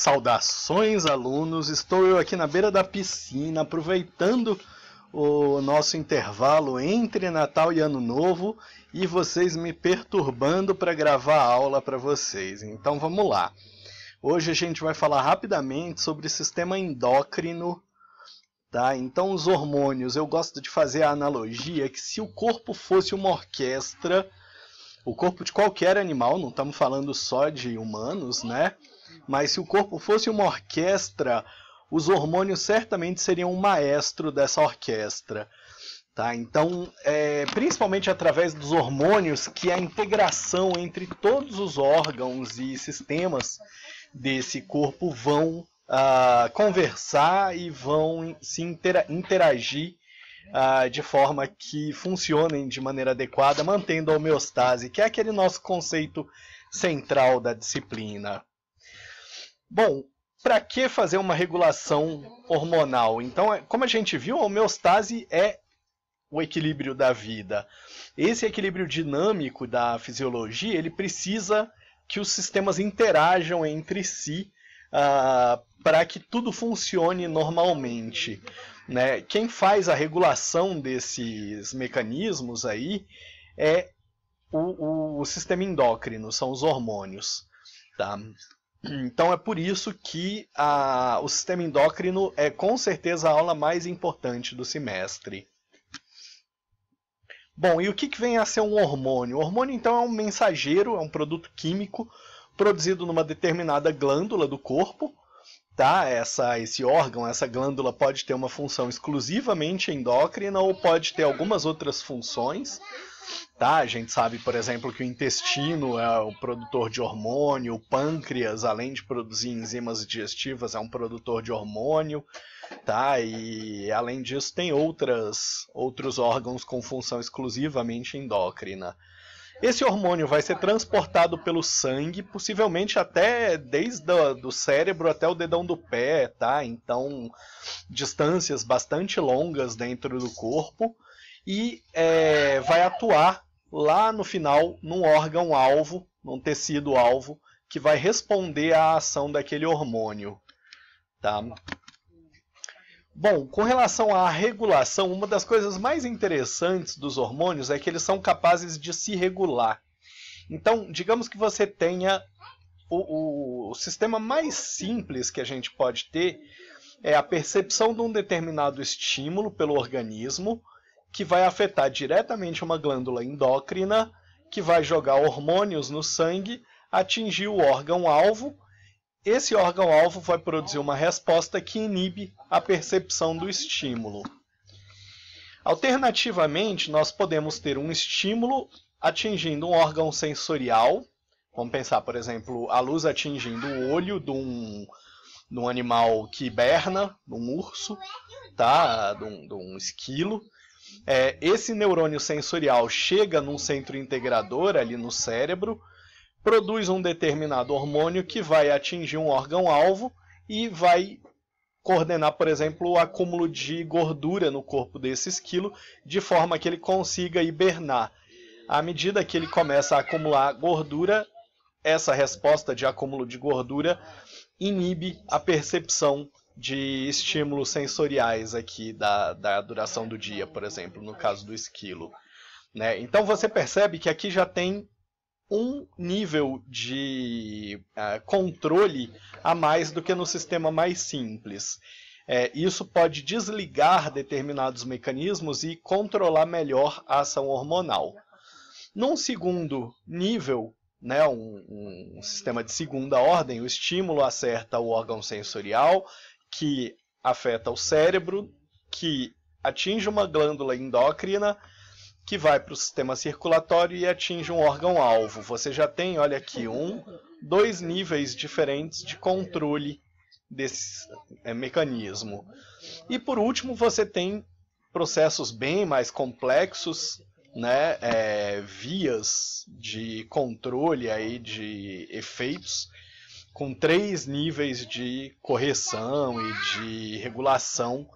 Saudações, alunos! Estou eu aqui na beira da piscina, aproveitando o nosso intervalo entre Natal e Ano Novo e vocês me perturbando para gravar a aula para vocês. Então vamos lá. Hoje a gente vai falar rapidamente sobre sistema endócrino. Tá? Então, os hormônios, eu gosto de fazer a analogia que se o corpo fosse uma orquestra, o corpo de qualquer animal, não estamos falando só de humanos, né? Mas se o corpo fosse uma orquestra, os hormônios certamente seriam o maestro dessa orquestra. Tá? Então, é, principalmente através dos hormônios, que é a integração entre todos os órgãos e sistemas desse corpo vão uh, conversar e vão se interagir uh, de forma que funcionem de maneira adequada, mantendo a homeostase, que é aquele nosso conceito central da disciplina. Bom, para que fazer uma regulação hormonal? Então, é, como a gente viu, a homeostase é o equilíbrio da vida. Esse equilíbrio dinâmico da fisiologia, ele precisa que os sistemas interajam entre si uh, ah, para que tudo funcione normalmente. Né? Quem faz a regulação desses mecanismos aí é o, o, o sistema endócrino, são os hormônios. Tá? Então é por isso que a, o sistema endócrino é com certeza a aula mais importante do semestre. Bom, e o que, que vem a ser um hormônio? O hormônio então é um mensageiro, é um produto químico produzido numa determinada glândula do corpo. Tá? Essa, esse órgão, essa glândula pode ter uma função exclusivamente endócrina ou pode ter algumas outras funções. Tá? A gente sabe, por exemplo, que o intestino é o produtor de hormônio, o pâncreas, além de produzir enzimas digestivas, é um produtor de hormônio, tá? E além disso tem outras outros órgãos com função exclusivamente endócrina. Esse hormônio vai ser transportado pelo sangue, possivelmente até desde o cérebro até o dedão do pé, tá? Então, distâncias bastante longas dentro do corpo e é, vai atuar lá no final num órgão alvo, num tecido alvo, que vai responder à ação daquele hormônio. Tá? Bom, com relação à regulação, uma das coisas mais interessantes dos hormônios é que eles são capazes de se regular. Então, digamos que você tenha o, o, o sistema mais simples que a gente pode ter é a percepção de um determinado estímulo pelo organismo, que vai afetar diretamente uma glândula endócrina, que vai jogar hormônios no sangue, atingir o órgão-alvo. Esse órgão-alvo vai produzir uma resposta que inibe a percepção do estímulo. Alternativamente, nós podemos ter um estímulo atingindo um órgão sensorial. Vamos pensar, por exemplo, a luz atingindo o olho de um, de um animal que hiberna, de um urso, tá? de, um, de um esquilo é, esse neurônio sensorial chega num centro integrador ali no cérebro, produz um determinado hormônio que vai atingir um órgão-alvo e vai coordenar, por exemplo, o acúmulo de gordura no corpo desse esquilo, de forma que ele consiga hibernar. À medida que ele começa a acumular gordura, essa resposta de acúmulo de gordura inibe a percepção de estímulos sensoriais aqui da, da duração do dia, por exemplo, no caso do esquilo. Né? Então você percebe que aqui já tem um nível de uh, controle a mais do que no sistema mais simples. É, isso pode desligar determinados mecanismos e controlar melhor a ação hormonal. Num segundo nível, né, um, um sistema de segunda ordem, o estímulo acerta o órgão sensorial, que afeta o cérebro, que atinge uma glândula endócrina, que vai para o sistema circulatório e atinge um órgão-alvo. Você já tem, olha aqui, um, dois níveis diferentes de controle desse é, mecanismo. E por último, você tem processos bem mais complexos, né, é, vias de controle aí de efeitos com três níveis de correção e de regulação,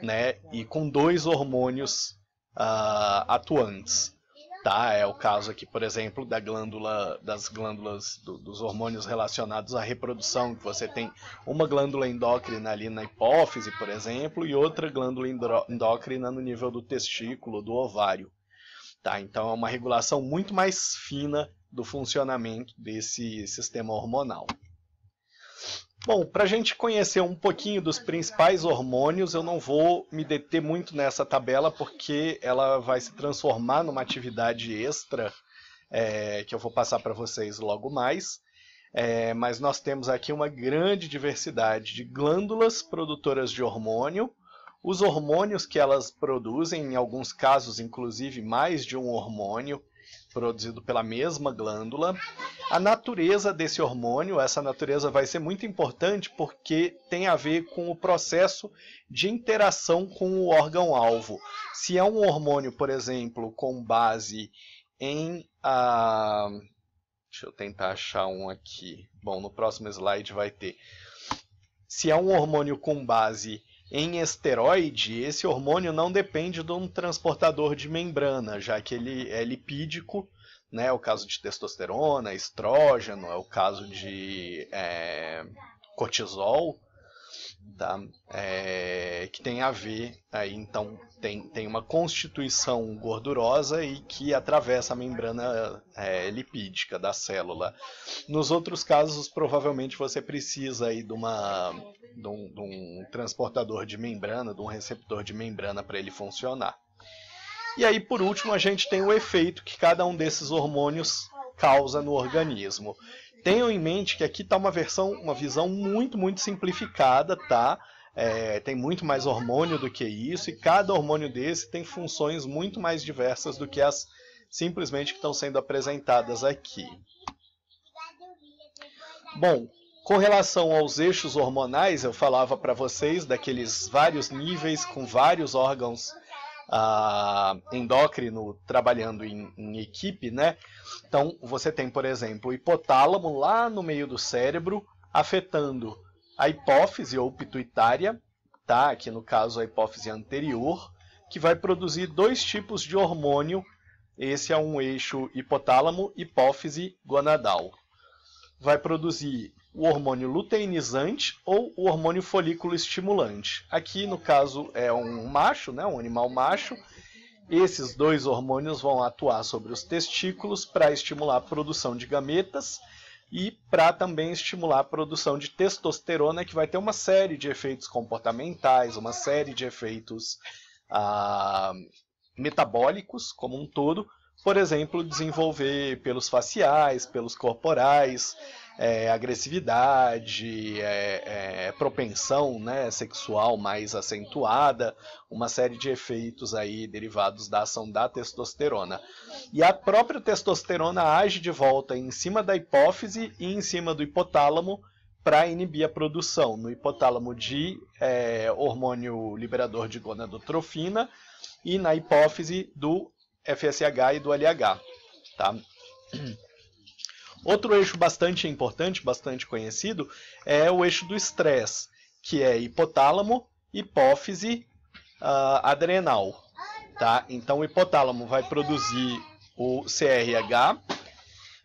né? E com dois hormônios uh, atuantes, tá? É o caso aqui, por exemplo, da glândula, das glândulas do, dos hormônios relacionados à reprodução, que você tem uma glândula endócrina ali na hipófise, por exemplo, e outra glândula endócrina no nível do testículo, do ovário. Tá, então é uma regulação muito mais fina do funcionamento desse sistema hormonal. Bom, para a gente conhecer um pouquinho dos principais hormônios, eu não vou me deter muito nessa tabela, porque ela vai se transformar numa atividade extra, é, que eu vou passar para vocês logo mais. É, mas nós temos aqui uma grande diversidade de glândulas produtoras de hormônio, os hormônios que elas produzem, em alguns casos, inclusive mais de um hormônio, produzido pela mesma glândula. A natureza desse hormônio, essa natureza vai ser muito importante porque tem a ver com o processo de interação com o órgão-alvo. Se é um hormônio, por exemplo, com base em. Ah, deixa eu tentar achar um aqui. Bom, no próximo slide vai ter. Se é um hormônio com base em esteroide, esse hormônio não depende de um transportador de membrana, já que ele é lipídico, né? É o caso de testosterona, estrógeno, é o caso de é, cortisol, tá? É, que tem a ver aí então tem, tem uma constituição gordurosa e que atravessa a membrana é, lipídica da célula. Nos outros casos provavelmente você precisa aí de uma de um, de um transportador de membrana, de um receptor de membrana para ele funcionar. E aí, por último, a gente tem o efeito que cada um desses hormônios causa no organismo. Tenham em mente que aqui está uma versão, uma visão muito, muito simplificada, tá? É, tem muito mais hormônio do que isso, e cada hormônio desse tem funções muito mais diversas do que as simplesmente que estão sendo apresentadas aqui. Bom, com relação aos eixos hormonais, eu falava para vocês daqueles vários níveis com vários órgãos ah, endócrino trabalhando em, em, equipe, né? Então você tem, por exemplo, o hipotálamo lá no meio do cérebro afetando a hipófise ou pituitária, tá? Aqui no caso a hipófise anterior, que vai produzir dois tipos de hormônio. Esse é um eixo hipotálamo, hipófise, gonadal. Vai produzir o hormônio luteinizante ou o hormônio folículo estimulante. Aqui, no caso, é um macho, né, um animal macho. Esses dois hormônios vão atuar sobre os testículos para estimular a produção de gametas e para também estimular a produção de testosterona, que vai ter uma série de efeitos comportamentais, uma série de efeitos ah, metabólicos como um todo. Por exemplo, desenvolver pelos faciais, pelos corporais, é, agressividade, é, é, propensão né, sexual mais acentuada, uma série de efeitos aí derivados da ação da testosterona. E a própria testosterona age de volta em cima da hipófise e em cima do hipotálamo para inibir a produção no hipotálamo de é, hormônio liberador de gonadotrofina e na hipófise do FSH e do LH. Tá? Outro eixo bastante importante, bastante conhecido, é o eixo do estresse, que é hipotálamo, hipófise, uh, adrenal. Tá? Então, o hipotálamo vai produzir o CRH.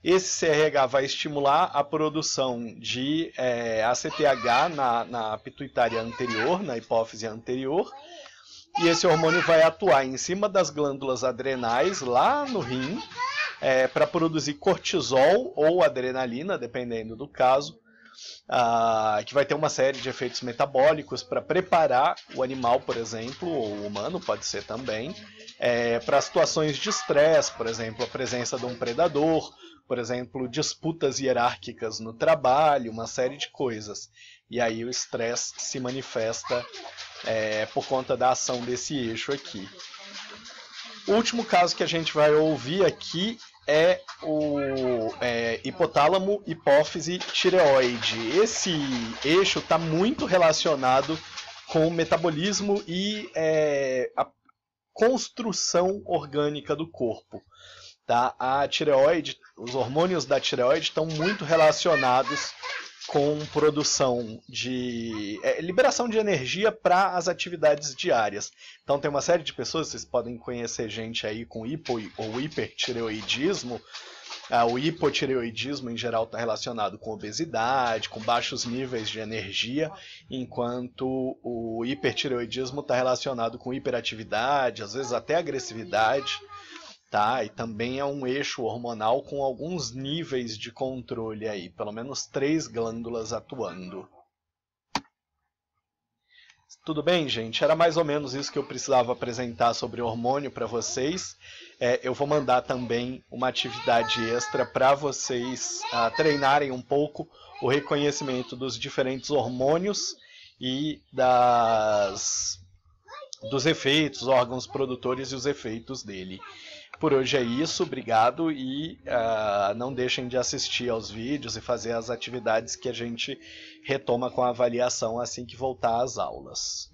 Esse CRH vai estimular a produção de é, eh, ACTH na, na pituitária anterior, na hipófise anterior. E esse hormônio vai atuar em cima das glândulas adrenais, lá no rim, é, para produzir cortisol ou adrenalina, dependendo do caso, ah, que vai ter uma série de efeitos metabólicos para preparar o animal, por exemplo, ou o humano, pode ser também, é, para situações de estresse, por exemplo, a presença de um predador, por exemplo, disputas hierárquicas no trabalho, uma série de coisas. E aí o estresse se manifesta é, por conta da ação desse eixo aqui. O último caso que a gente vai ouvir aqui é o é, hipotálamo, hipófise, tireoide. Esse eixo está muito relacionado com o metabolismo e é, a construção orgânica do corpo. Tá? A tireoide, os hormônios da tireoide estão muito relacionados com produção de é, liberação de energia para as atividades diárias. Então tem uma série de pessoas, vocês podem conhecer gente aí com hipo ou hipertireoidismo. Ah, o hipotireoidismo em geral está relacionado com obesidade, com baixos níveis de energia, enquanto o hipertireoidismo está relacionado com hiperatividade, às vezes até agressividade tá? E também é um eixo hormonal com alguns níveis de controle aí, pelo menos três glândulas atuando. Tudo bem, gente? Era mais ou menos isso que eu precisava apresentar sobre hormônio para vocês. É, eu vou mandar também uma atividade extra para vocês uh, treinarem um pouco o reconhecimento dos diferentes hormônios e das, dos efeitos, órgãos produtores e os efeitos dele. Por hoje é isso, obrigado e uh, não deixem de assistir aos vídeos e fazer as atividades que a gente retoma com a avaliação assim que voltar às aulas.